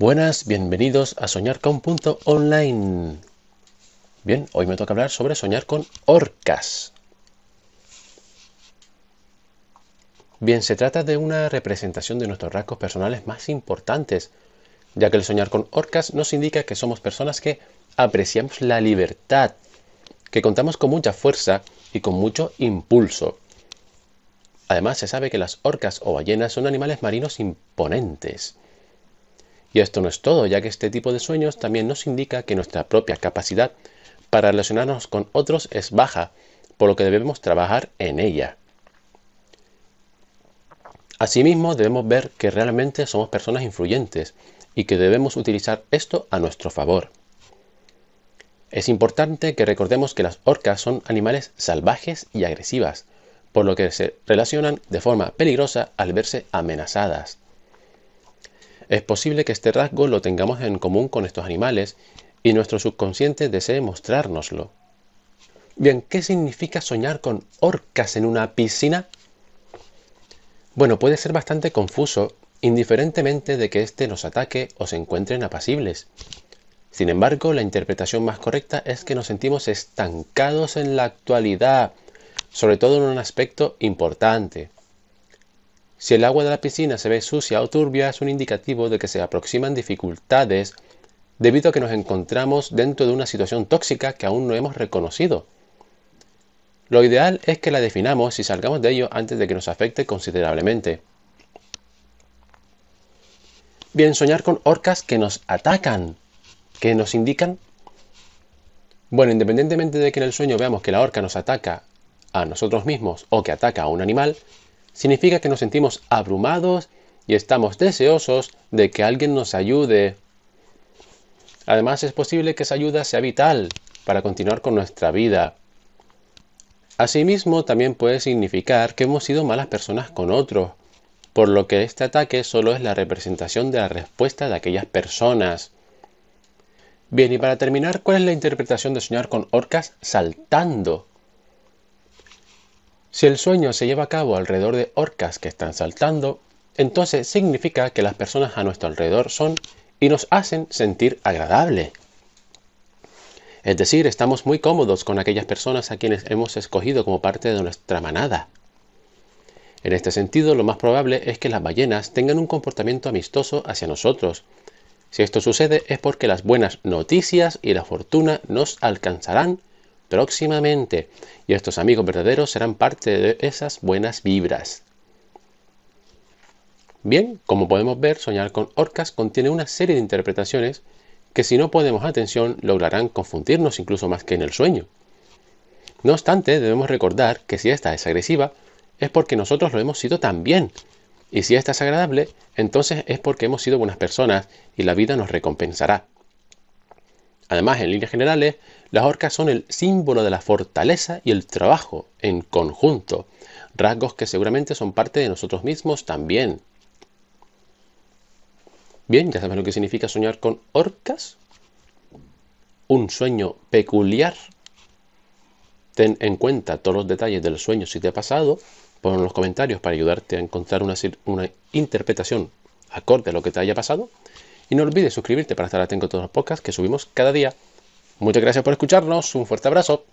Buenas, bienvenidos a Soñar con punto online. Bien, hoy me toca hablar sobre soñar con orcas. Bien, se trata de una representación de nuestros rasgos personales más importantes, ya que el soñar con orcas nos indica que somos personas que apreciamos la libertad, que contamos con mucha fuerza y con mucho impulso. Además, se sabe que las orcas o ballenas son animales marinos imponentes y esto no es todo, ya que este tipo de sueños también nos indica que nuestra propia capacidad para relacionarnos con otros es baja, por lo que debemos trabajar en ella. Asimismo, debemos ver que realmente somos personas influyentes y que debemos utilizar esto a nuestro favor. Es importante que recordemos que las orcas son animales salvajes y agresivas, por lo que se relacionan de forma peligrosa al verse amenazadas. Es posible que este rasgo lo tengamos en común con estos animales y nuestro subconsciente desee mostrárnoslo. Bien, ¿qué significa soñar con orcas en una piscina? Bueno, puede ser bastante confuso, indiferentemente de que éste nos ataque o se encuentren apacibles. Sin embargo, la interpretación más correcta es que nos sentimos estancados en la actualidad, sobre todo en un aspecto importante. Si el agua de la piscina se ve sucia o turbia es un indicativo de que se aproximan dificultades debido a que nos encontramos dentro de una situación tóxica que aún no hemos reconocido. Lo ideal es que la definamos y salgamos de ello antes de que nos afecte considerablemente. Bien, soñar con orcas que nos atacan, que nos indican... Bueno, independientemente de que en el sueño veamos que la orca nos ataca a nosotros mismos o que ataca a un animal, significa que nos sentimos abrumados y estamos deseosos de que alguien nos ayude. Además es posible que esa ayuda sea vital para continuar con nuestra vida. Asimismo, también puede significar que hemos sido malas personas con otros, por lo que este ataque solo es la representación de la respuesta de aquellas personas. Bien, y para terminar, ¿cuál es la interpretación de soñar con orcas saltando? Si el sueño se lleva a cabo alrededor de orcas que están saltando, entonces significa que las personas a nuestro alrededor son y nos hacen sentir agradable. Es decir, estamos muy cómodos con aquellas personas a quienes hemos escogido como parte de nuestra manada. En este sentido, lo más probable es que las ballenas tengan un comportamiento amistoso hacia nosotros. Si esto sucede es porque las buenas noticias y la fortuna nos alcanzarán próximamente. Y estos amigos verdaderos serán parte de esas buenas vibras. Bien, como podemos ver, soñar con orcas contiene una serie de interpretaciones que si no ponemos atención lograrán confundirnos incluso más que en el sueño. No obstante, debemos recordar que si esta es agresiva, es porque nosotros lo hemos sido también. Y si esta es agradable, entonces es porque hemos sido buenas personas y la vida nos recompensará. Además, en líneas generales, las orcas son el símbolo de la fortaleza y el trabajo en conjunto, rasgos que seguramente son parte de nosotros mismos también. Bien, ya sabes lo que significa soñar con orcas. Un sueño peculiar. Ten en cuenta todos los detalles del sueño si te ha pasado. Pon en los comentarios para ayudarte a encontrar una, una interpretación acorde a lo que te haya pasado. Y no olvides suscribirte para estar atento a todos los podcasts que subimos cada día. Muchas gracias por escucharnos, un fuerte abrazo.